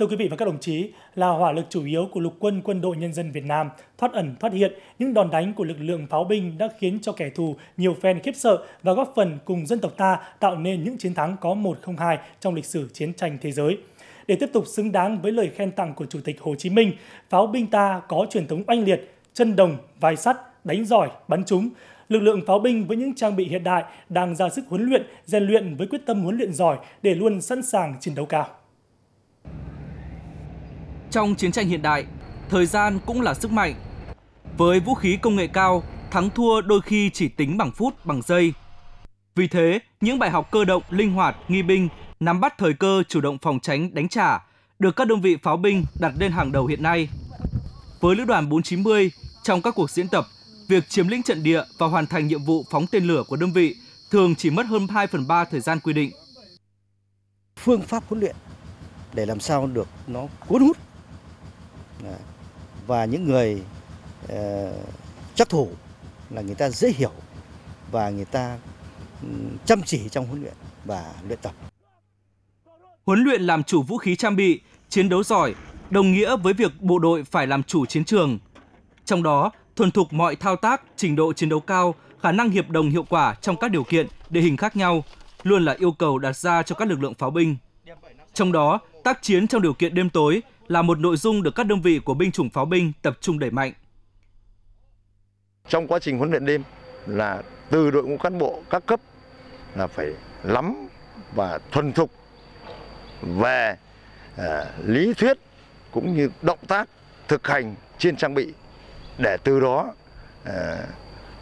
Thưa quý vị và các đồng chí, là hỏa lực chủ yếu của lục quân quân đội nhân dân Việt Nam thoát ẩn thoát hiện, những đòn đánh của lực lượng pháo binh đã khiến cho kẻ thù nhiều phen khiếp sợ và góp phần cùng dân tộc ta tạo nên những chiến thắng có 102 trong lịch sử chiến tranh thế giới. Để tiếp tục xứng đáng với lời khen tặng của Chủ tịch Hồ Chí Minh, pháo binh ta có truyền thống oanh liệt, chân đồng, vai sắt, đánh giỏi, bắn trúng, lực lượng pháo binh với những trang bị hiện đại đang ra sức huấn luyện, rèn luyện với quyết tâm huấn luyện giỏi để luôn sẵn sàng chiến đấu cao. Trong chiến tranh hiện đại, thời gian cũng là sức mạnh. Với vũ khí công nghệ cao, thắng thua đôi khi chỉ tính bằng phút, bằng giây. Vì thế, những bài học cơ động, linh hoạt, nghi binh, nắm bắt thời cơ chủ động phòng tránh, đánh trả, được các đơn vị pháo binh đặt lên hàng đầu hiện nay. Với lữ đoàn 490, trong các cuộc diễn tập, việc chiếm lĩnh trận địa và hoàn thành nhiệm vụ phóng tên lửa của đơn vị thường chỉ mất hơn 2 phần 3 thời gian quy định. Phương pháp huấn luyện để làm sao được nó cuốn hút và những người ờ, chắc thủ là người ta dễ hiểu và người ta chăm chỉ trong huấn luyện và luyện tập. Huấn luyện làm chủ vũ khí trang bị, chiến đấu giỏi đồng nghĩa với việc bộ đội phải làm chủ chiến trường. Trong đó, thuần thục mọi thao tác, trình độ chiến đấu cao, khả năng hiệp đồng hiệu quả trong các điều kiện, địa hình khác nhau luôn là yêu cầu đặt ra cho các lực lượng pháo binh. Trong đó, tác chiến trong điều kiện đêm tối là một nội dung được các đơn vị của binh chủng pháo binh tập trung đẩy mạnh. Trong quá trình huấn luyện đêm là từ đội ngũ cán bộ các cấp là phải lắm và thuần thục về à, lý thuyết cũng như động tác thực hành trên trang bị để từ đó à,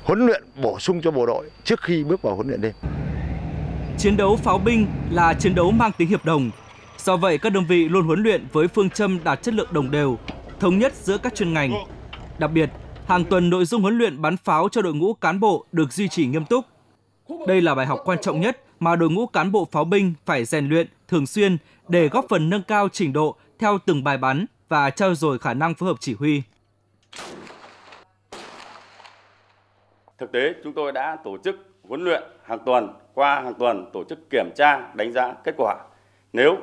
huấn luyện bổ sung cho bộ đội trước khi bước vào huấn luyện đêm. Chiến đấu pháo binh là chiến đấu mang tính hiệp đồng Do vậy, các đơn vị luôn huấn luyện với phương châm đạt chất lượng đồng đều, thống nhất giữa các chuyên ngành. Đặc biệt, hàng tuần nội dung huấn luyện bắn pháo cho đội ngũ cán bộ được duy trì nghiêm túc. Đây là bài học quan trọng nhất mà đội ngũ cán bộ pháo binh phải rèn luyện thường xuyên để góp phần nâng cao trình độ theo từng bài bắn và trao dồi khả năng phối hợp chỉ huy. Thực tế, chúng tôi đã tổ chức huấn luyện hàng tuần, qua hàng tuần tổ chức kiểm tra, đánh giá kết quả. Nếu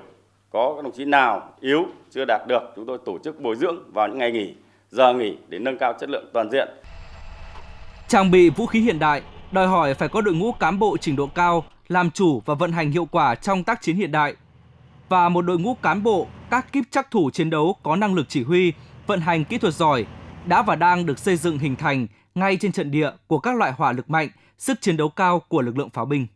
có các đồng chí nào yếu chưa đạt được chúng tôi tổ chức bồi dưỡng vào những ngày nghỉ giờ nghỉ để nâng cao chất lượng toàn diện trang bị vũ khí hiện đại đòi hỏi phải có đội ngũ cán bộ trình độ cao làm chủ và vận hành hiệu quả trong tác chiến hiện đại và một đội ngũ cán bộ các kíp chắc thủ chiến đấu có năng lực chỉ huy vận hành kỹ thuật giỏi đã và đang được xây dựng hình thành ngay trên trận địa của các loại hỏa lực mạnh sức chiến đấu cao của lực lượng pháo binh